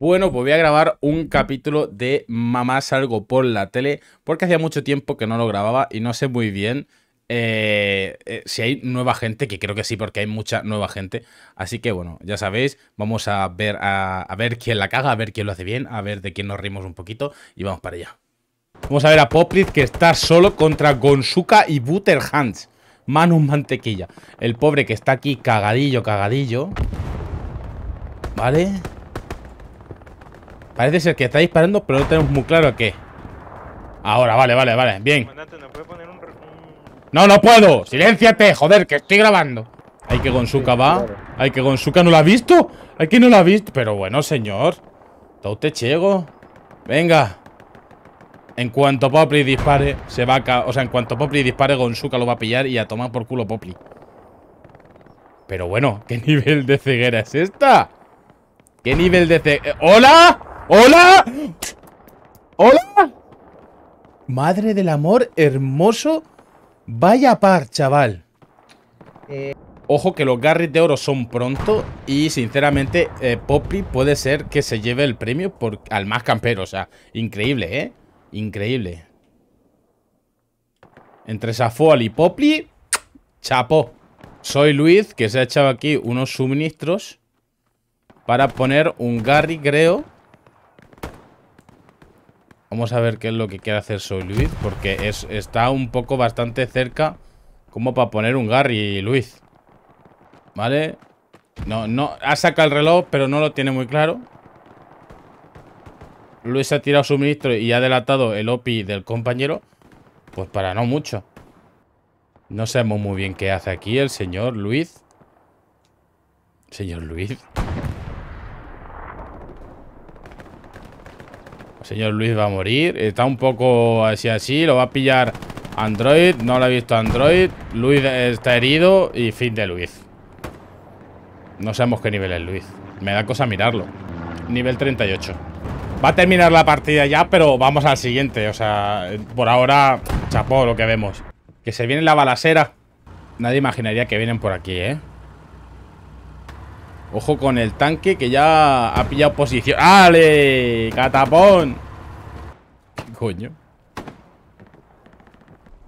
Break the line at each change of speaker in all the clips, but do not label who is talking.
Bueno, pues voy a grabar un capítulo de Mamá Salgo por la tele, porque hacía mucho tiempo que no lo grababa y no sé muy bien eh, eh, si hay nueva gente, que creo que sí, porque hay mucha nueva gente. Así que bueno, ya sabéis, vamos a ver, a, ver quién la caga, a ver quién lo hace bien, a ver de quién nos rimos un poquito y vamos para allá. Vamos a ver a Poplitz que está solo contra Gonsuka y Butterhands. Manu Mantequilla. El pobre que está aquí cagadillo, cagadillo. ¿Vale? vale Parece ser que está disparando, pero no tenemos muy claro a qué. Ahora, vale, vale, vale, bien. No, no puedo. Silénciate, joder, que estoy grabando. Hay que Gonzuka va. Hay que Gonzuka no la ha visto. Hay que no la ha visto. Pero bueno, señor. usted ciego? Venga. En cuanto Popli dispare, se va a O sea, en cuanto Popli dispare, Gonzuka lo va a pillar y a tomar por culo Popli. Pero bueno, ¿qué nivel de ceguera es esta? ¿Qué nivel de ceguera? Eh, ¡Hola! ¡Hola! ¡Hola! Madre del amor hermoso. Vaya par, chaval. Ojo que los garris de oro son pronto y sinceramente Popli eh, Poppy puede ser que se lleve el premio por, al más campero. O sea, increíble, ¿eh? Increíble. Entre Safual y Popli, chapo. Soy Luis, que se ha echado aquí unos suministros para poner un Garry, creo. Vamos a ver qué es lo que quiere hacer Soy Luis porque es, está un poco bastante cerca como para poner un Gary Luis. ¿Vale? No, no, ha sacado el reloj, pero no lo tiene muy claro. Luis ha tirado suministro y ha delatado el OPI del compañero. Pues para no mucho. No sabemos muy bien qué hace aquí el señor Luis. Señor Luis. señor Luis va a morir. Está un poco así así. Lo va a pillar Android. No lo ha visto Android. Luis está herido y fin de Luis. No sabemos qué nivel es Luis. Me da cosa mirarlo. Nivel 38. Va a terminar la partida ya, pero vamos al siguiente. O sea, por ahora, chapó lo que vemos. Que se viene la balacera. Nadie imaginaría que vienen por aquí, ¿eh? Ojo con el tanque que ya ha pillado posición. ¡Ale! ¡Catapón! ¿Qué coño?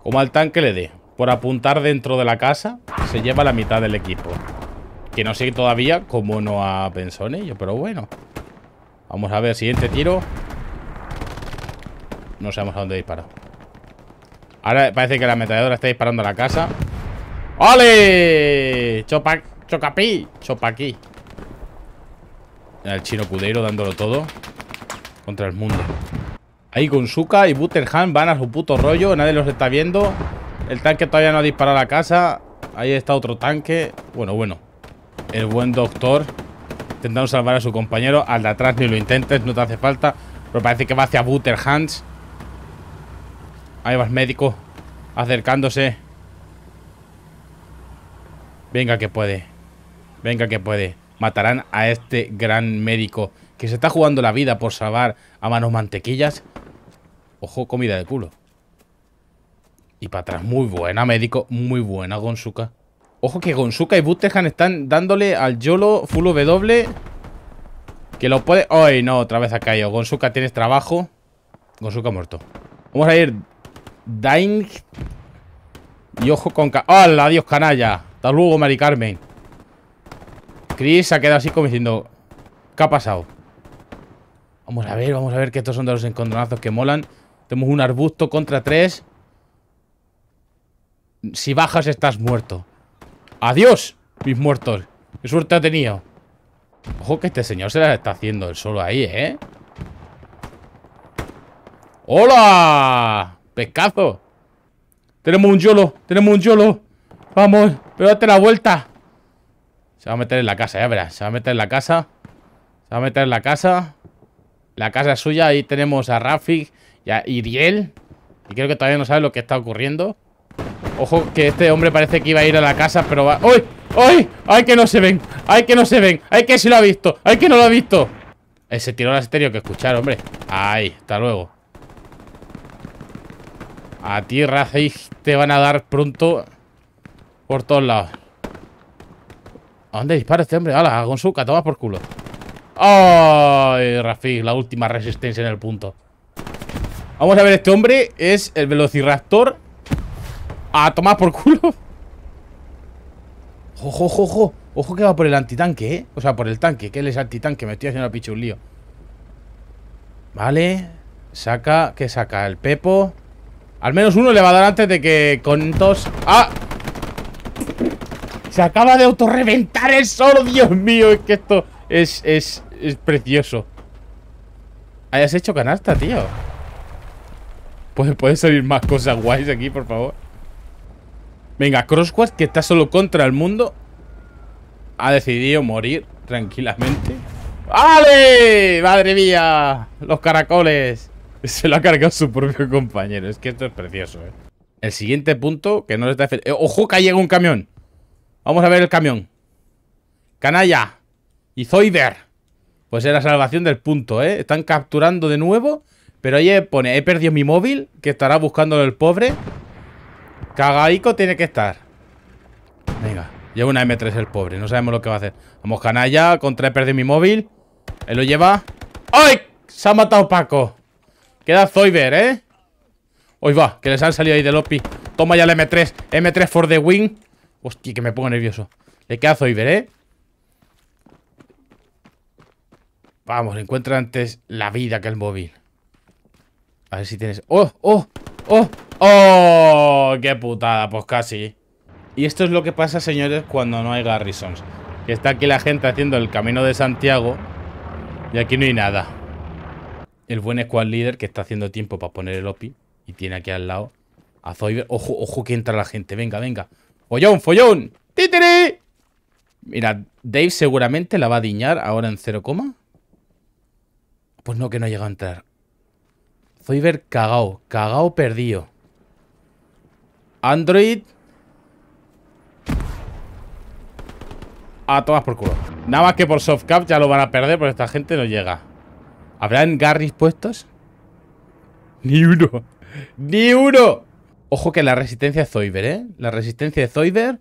Como al tanque le dé por apuntar dentro de la casa, se lleva la mitad del equipo. Que no sé todavía cómo no ha pensado en ello, pero bueno. Vamos a ver, siguiente tiro. No sabemos a dónde disparar. Ahora parece que la ametralladora está disparando a la casa. ¡Ale! Chopa, Chopa aquí. El chino cudeiro dándolo todo contra el mundo. Ahí Gonsuka y hans van a su puto rollo. Nadie los está viendo. El tanque todavía no ha disparado a la casa. Ahí está otro tanque. Bueno, bueno. El buen doctor intentando salvar a su compañero. Al de atrás ni lo intentes, no te hace falta. Pero parece que va hacia Butterhans. Ahí va el médico. Acercándose. Venga que puede. Venga que puede matarán a este gran médico que se está jugando la vida por salvar a manos mantequillas. Ojo, comida de culo. Y para atrás, muy buena, médico. Muy buena, Gonzuka. Ojo que Gonzuka y Busterhan están dándole al Yolo Full W. Que lo puede... ¡Ay, no! Otra vez ha caído. Gonzuka, tienes trabajo. Gonzuka muerto. Vamos a ir... Dying... Y ojo con... ¡Hola! adiós, canalla! Hasta luego, Mari Carmen. Chris se ha quedado así como diciendo ¿Qué ha pasado? Vamos a ver, vamos a ver que estos son de los encontronazos que molan Tenemos un arbusto contra tres Si bajas estás muerto ¡Adiós! Mis muertos ¡Qué suerte ha tenido! Ojo que este señor se la está haciendo el solo ahí, ¿eh? ¡Hola! ¡Pescazo! Tenemos un yolo, tenemos un yolo Vamos, pero date la vuelta se va a meter en la casa, ya verás. Se va a meter en la casa. Se va a meter en la casa. La casa es suya. Ahí tenemos a Rafi y a Iriel. Y creo que todavía no sabe lo que está ocurriendo. Ojo, que este hombre parece que iba a ir a la casa, pero va... ¡Uy! ¡Uy! ¡Ay, que no se ven! ¡Ay, que no se ven! ¡Ay, que sí lo ha visto! ¡Ay, que no lo ha visto! Ese tiró al estéreo que escuchar, hombre. ¡Ay! Hasta luego. A ti, Rafi, te van a dar pronto por todos lados. ¿A dónde dispara este hombre? ¡Hala! Con su toma por culo. ¡Ay, Rafi! La última resistencia en el punto. Vamos a ver, este hombre es el velociraptor. A tomar por culo. Ojo, ojo, ojo. Ojo que va por el antitanque, ¿eh? O sea, por el tanque. Que es es antitanque. Me estoy haciendo la picha un lío. Vale. Saca. ¿Qué saca? El Pepo. Al menos uno le va a dar antes de que con dos... ¡Ah! Se acaba de autorreventar el sol, Dios mío. Es que esto es, precioso. Hayas hecho canasta, tío. Pueden puede salir más cosas guays aquí, por favor. Venga, Crossquad, que está solo contra el mundo, ha decidido morir tranquilamente. ¡Ale! ¡Madre mía! ¡Los caracoles! Se lo ha cargado su propio compañero. Es que esto es precioso, ¿eh? El siguiente punto, que no le da... ¡Ojo, que llega un camión! Vamos a ver el camión. Canalla. Y Zoider. Pues es la salvación del punto, ¿eh? Están capturando de nuevo. Pero ahí pone, he perdido mi móvil, que estará buscándolo el pobre. Cagaico tiene que estar. Venga, lleva una M3 el pobre, no sabemos lo que va a hacer. Vamos, canalla, contra he perdido mi móvil. Él lo lleva. ¡Ay! Se ha matado Paco. Queda Zoider, ¿eh? Hoy va, que les han salido ahí de Lopi. Toma ya el M3. M3 for the win. Hostia, que me pongo nervioso. Le cazo y ¿eh? Vamos, le encuentra antes la vida que el móvil. A ver si tienes... ¡Oh! ¡Oh! ¡Oh! ¡Oh! ¡Qué putada! Pues casi. Y esto es lo que pasa, señores, cuando no hay garrisons. Que está aquí la gente haciendo el camino de Santiago. Y aquí no hay nada. El buen squad Leader que está haciendo tiempo para poner el OPI. Y tiene aquí al lado a Zoiber. ¡Ojo, ojo que entra la gente! ¡Venga, venga! ¡Follón, follón! ¡Títere! Mira, Dave seguramente la va a diñar ahora en 0, pues no, que no ha llegado a entrar. Zoiber cagao, cagao perdido. Android. A tomas por culo. Nada más que por softcap ya lo van a perder porque esta gente no llega. ¿Habrán Garris puestos? Ni uno. Ni uno. Ojo que la resistencia es ¿eh? La resistencia de Zoider.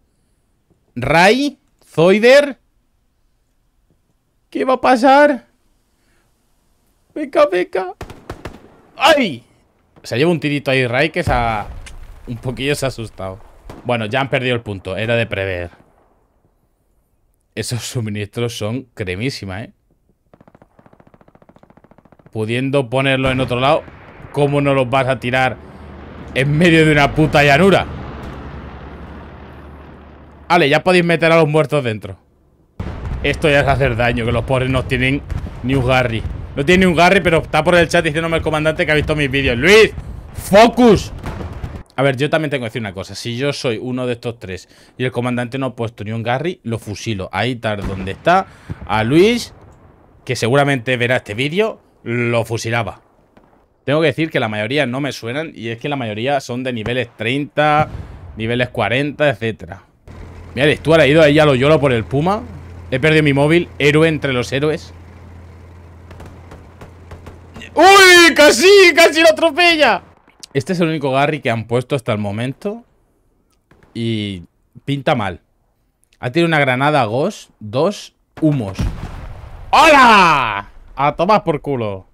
Ray, ¿Zoider? ¿Qué va a pasar? Venga, venga. ¡Ay! Se lleva un tirito ahí Ray que se ha... Un poquillo se ha asustado. Bueno, ya han perdido el punto. Era de prever. Esos suministros son cremísima, ¿eh? Pudiendo ponerlo en otro lado, ¿cómo no los vas a tirar? en medio de una puta llanura. Vale, ya podéis meter a los muertos dentro. Esto ya es hacer daño, que los pobres no tienen ni un Garry. No tiene ni un Garry, pero está por el chat diciéndome el comandante que ha visto mis vídeos. ¡Luis! ¡Focus! A ver, yo también tengo que decir una cosa. Si yo soy uno de estos tres y el comandante no ha puesto ni un Garry, lo fusilo. Ahí tal donde está. A Luis, que seguramente verá este vídeo, lo fusilaba. Tengo que decir que la mayoría no me suenan y es que la mayoría son de niveles 30, niveles 40, etcétera. Mira, tú has ido ahí a lo lloro por el puma. He perdido mi móvil, héroe entre los héroes. ¡Uy! ¡Casi! ¡Casi lo atropella! Este es el único Garry que han puesto hasta el momento. Y pinta mal. Ha tirado una granada Ghost, dos humos. ¡Hola! A tomar por culo.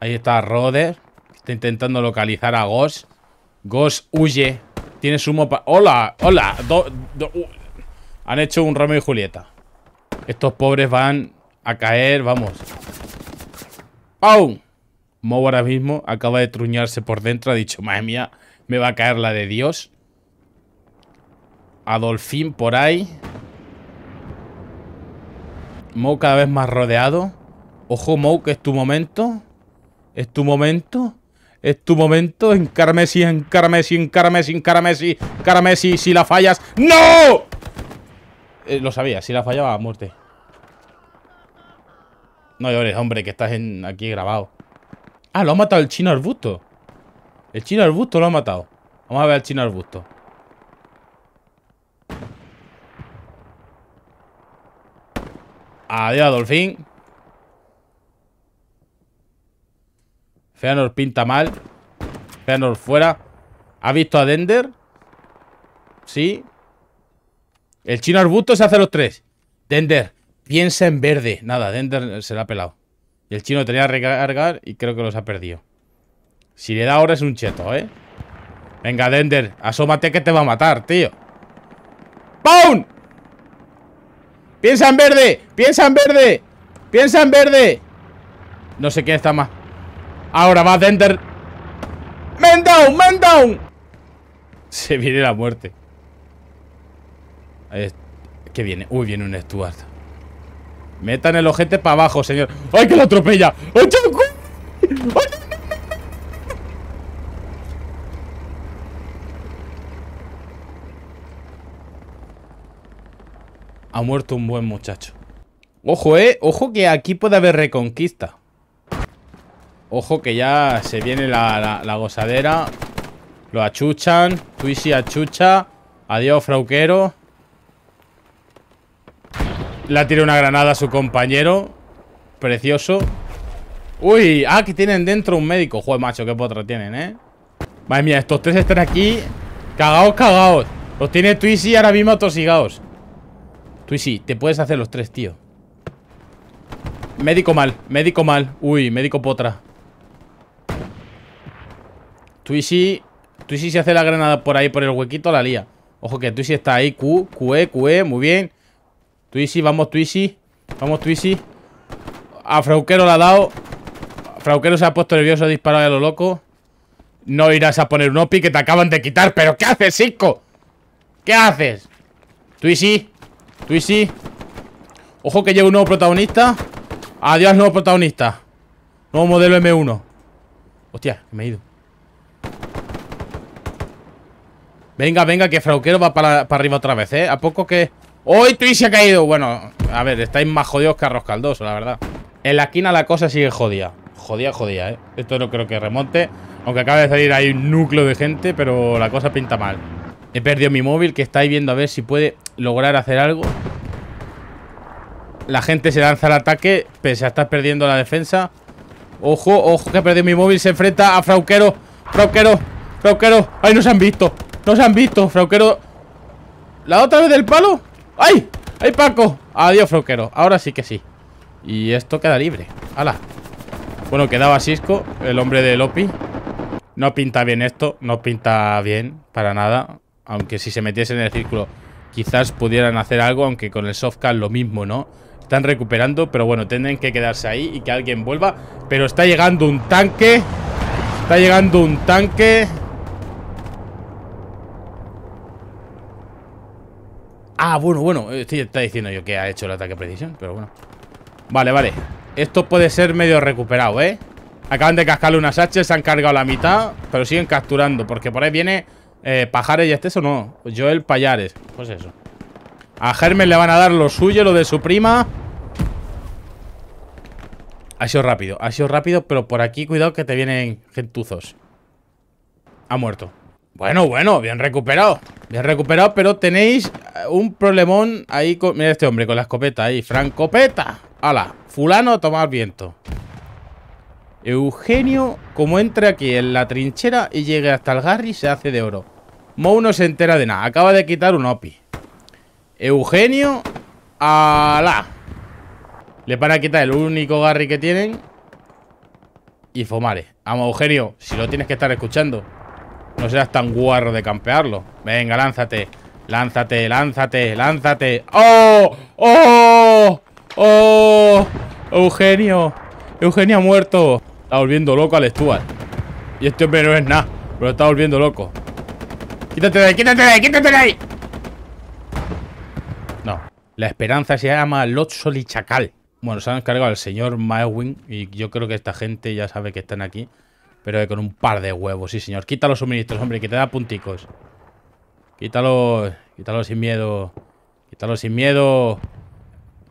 Ahí está Roder. Está intentando localizar a Ghost. Ghost huye. Tiene sumo para... ¡Hola! ¡Hola! Han hecho un Romeo y Julieta. Estos pobres van a caer, vamos. ¡Pau! Mow ahora mismo acaba de truñarse por dentro. Ha dicho, madre mía, me va a caer la de Dios. Adolfín por ahí. Mou cada vez más rodeado. Ojo, Mou, que es tu momento. ¿Es tu momento? Es tu momento. en en en encarmesí, en encarmesí, encarmesí. Si la fallas... ¡No! Eh, lo sabía, si la fallaba, muerte. No llores, hombre, que estás aquí grabado. Ah, lo ha matado el chino arbusto. El chino arbusto lo ha matado. Vamos a ver al chino arbusto. Adiós, Dolphin. Feanor pinta mal. Feanor fuera. ¿Ha visto a Dender? Sí. El chino arbusto se hace los tres. Dender, piensa en verde. Nada, Dender se la ha pelado. Y el chino tenía que recargar y creo que los ha perdido. Si le da ahora es un cheto, ¿eh? Venga, Dender, asómate que te va a matar, tío. ¡Pound! ¡Piensa en verde! ¡Piensa en verde! ¡Piensa en verde! No sé quién está más. Ahora va Dender ¡Man down! ¡Man down! Se viene la muerte. ¿Qué viene? Uy, viene un Stuart. Metan el ojete para abajo, señor. ¡Ay, que lo atropella! ¡Ay, Ha muerto un buen muchacho. Ojo, eh. Ojo que aquí puede haber reconquista. Ojo que ya se viene la, gozadera. Lo achuchan. Twisty achucha. Adiós, frauquero. La tira una granada a su compañero. Precioso. Uy, ah, que tienen dentro un médico. Joder, macho, qué potra tienen, ¿eh? Madre mía, estos tres están aquí. Cagaos, cagaos. Los tiene Twisty ahora mismo tosigaos. Twisty, te puedes hacer los tres, tío. Médico mal, médico mal. Uy, médico potra. Twisy, Twisi se hace la granada por ahí, por el huequito, la lía. Ojo que Twisy está ahí. Q, QE, QE, muy bien. Twisy, vamos, Twisy. Vamos, Twisy. A Frauquero la ha dado. Frauquero se ha puesto nervioso, ha disparar a lo loco. No irás a poner un OPI que te acaban de quitar. ¿Pero qué haces, Cisco? ¿Qué haces? Twisy. Twisy. Ojo que llega un nuevo protagonista. Adiós, nuevo protagonista. Nuevo modelo M1. Hostia, me he ido. Venga, venga, que Frauquero va para, arriba otra vez, ¿eh? ¿A poco que...? ¡Hoy ¡Oh, Twitch se ha caído! Bueno, a ver, estáis más jodidos que arroz caldoso, la verdad. En la esquina la cosa sigue jodida. Jodida, jodida, ¿eh? Esto no creo que remonte. Aunque acaba de salir ahí un núcleo de gente, pero la cosa pinta mal. He perdido mi móvil, que estáis viendo a ver si puede lograr hacer algo. La gente se lanza al ataque, pese a estar perdiendo la defensa. Ojo, ojo, que he perdido mi móvil. Se enfrenta a Frauquero. Frauquero, Frauquero. ¡Ay, se han visto! No se han visto, Frauquero. ¿La otra vez del palo? ¡Ay! ¡Ay, Paco! Adiós, Frauquero. Ahora sí que sí. Y esto queda libre. ¡Hala! Bueno, quedaba Cisco, el hombre de Lopi. No pinta bien esto, no pinta bien para nada. Aunque si se metiesen en el círculo, quizás pudieran hacer algo, aunque con el softcard lo mismo, ¿no? Están recuperando, pero bueno, tienen que quedarse ahí y que alguien vuelva. Pero está llegando un tanque. Está llegando un tanque. Ah, bueno, bueno. Estoy, está diciendo yo que ha hecho el ataque de precisión, pero bueno. Vale, vale. Esto puede ser medio recuperado, ¿eh? Acaban de cascarle unas H, se han cargado la mitad, pero siguen capturando, porque por ahí viene eh, Pajares y este, o no. Joel Payares. Pues eso. A Germen le van a dar lo suyo, lo de su prima. Ha sido rápido, ha sido rápido, pero por aquí cuidado que te vienen gentuzos. Ha muerto. Bueno, bueno, bien recuperado. Bien recuperado, pero tenéis eh, un problemón ahí con... Mira este hombre con la escopeta ahí. ¡Francopeta! ¡Hala! Fulano a tomar viento. Eugenio, como entra aquí en la trinchera y llega hasta el Garry, se hace de oro. Mou no se entera de nada. Acaba de quitar un OPI. Eugenio, ¡ala! Le para quitar el único Garry que tienen. Y Fomare. Vamos, Eugenio, si lo tienes que estar escuchando. No seas tan guarro de campearlo. Venga, lánzate. Lánzate, lánzate, lánzate. ¡Oh! ¡Oh! ¡Oh! Eugenio. Eugenio ha muerto. Está volviendo loco al Stuart. Y este hombre no es nada. Pero está volviendo loco. ¡Quítate de ahí! ¡Quítate de ahí! ¡Quítate de ahí! No. La esperanza se llama Lotsoli Chacal. Bueno, se han encargado al señor Maewin. Y yo creo que esta gente ya sabe que están aquí. Pero con un par de huevos, sí señor. Quita los suministros, hombre, que te da punticos. Quítalo, quítalo sin miedo. Quítalo sin miedo.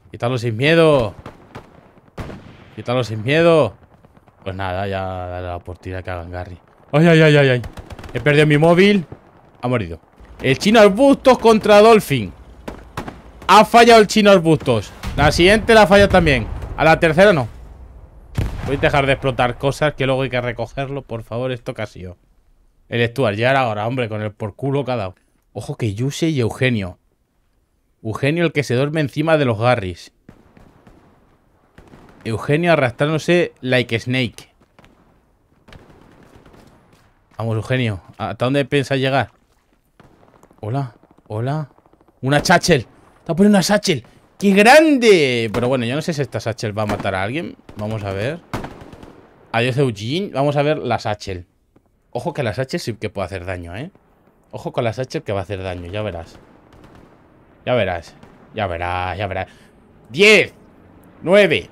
Quítalo sin miedo. Quítalo sin miedo. Pues nada, ya dale la oportunidad que hagan Gary. Ay, ay, ay, ay, ay. He perdido mi móvil. Ha morido. El chino arbustos contra Dolphin. Ha fallado el chino arbustos. La siguiente la falla también. A la tercera no. Voy a dejar de explotar cosas que luego hay que recogerlo. Por favor, esto casi yo. El Stuart, ya ahora, hombre, con el por culo cada. Ojo que Yuse y Eugenio. Eugenio el que se duerme encima de los Garris. Eugenio arrastrándose like Snake. Vamos, Eugenio. ¿Hasta dónde piensas llegar? Hola, hola. Una Satchel. Está poniendo una Satchel. ¡Qué grande! Pero bueno, yo no sé si esta Satchel va a matar a alguien. Vamos a ver. Adiós, Eugene. Vamos a ver las Satchel. Ojo que las Satchel sí que puede hacer daño, ¿eh? Ojo con las Satchel que va a hacer daño, ya verás. Ya verás. Ya verás, ya verás. 10, 9,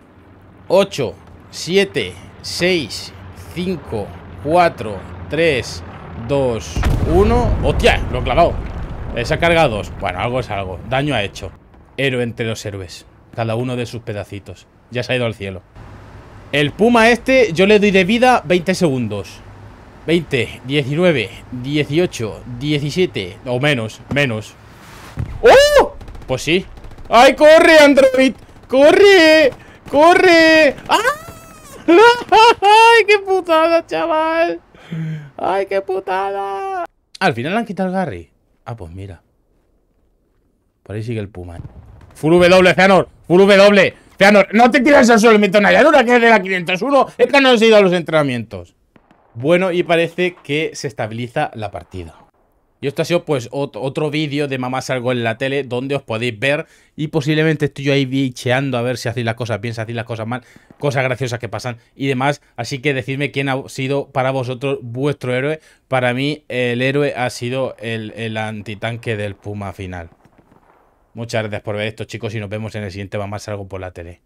8, 7, 6, 5, 4, 3, 2, 1. ¡Hostia! Lo he clavado. Se ha cargado dos. Bueno, algo es algo. Daño ha hecho. Héroe entre los héroes. Cada uno de sus pedacitos. Ya se ha ido al cielo. El puma este yo le doy de vida 20 segundos. 20, 19, 18, 17 o menos, menos. ¡Oh! Pues sí. ¡Ay, corre, Android! ¡Corre! ¡Corre! ¡Ah! ¡Ay, qué putada, chaval! ¡Ay, qué putada! Al final le han quitado el Garry Ah, pues mira. Por ahí sigue el Puma. Full W, Feanor. Full W no te tiras al suelo llanura que es de la 501. Es que no ha ido a los entrenamientos. Bueno, y parece que se estabiliza la partida. Y esto ha sido pues otro vídeo de Mamá Salgo en la tele donde os podéis ver y posiblemente estoy yo ahí bicheando a ver si hacéis las cosas bien, si hacéis las cosas mal, cosas graciosas que pasan y demás. Así que decidme quién ha sido para vosotros vuestro héroe. Para mí el héroe ha sido el, el antitanque del Puma final. Muchas gracias por ver esto, chicos, y nos vemos en el siguiente más Algo por la tele.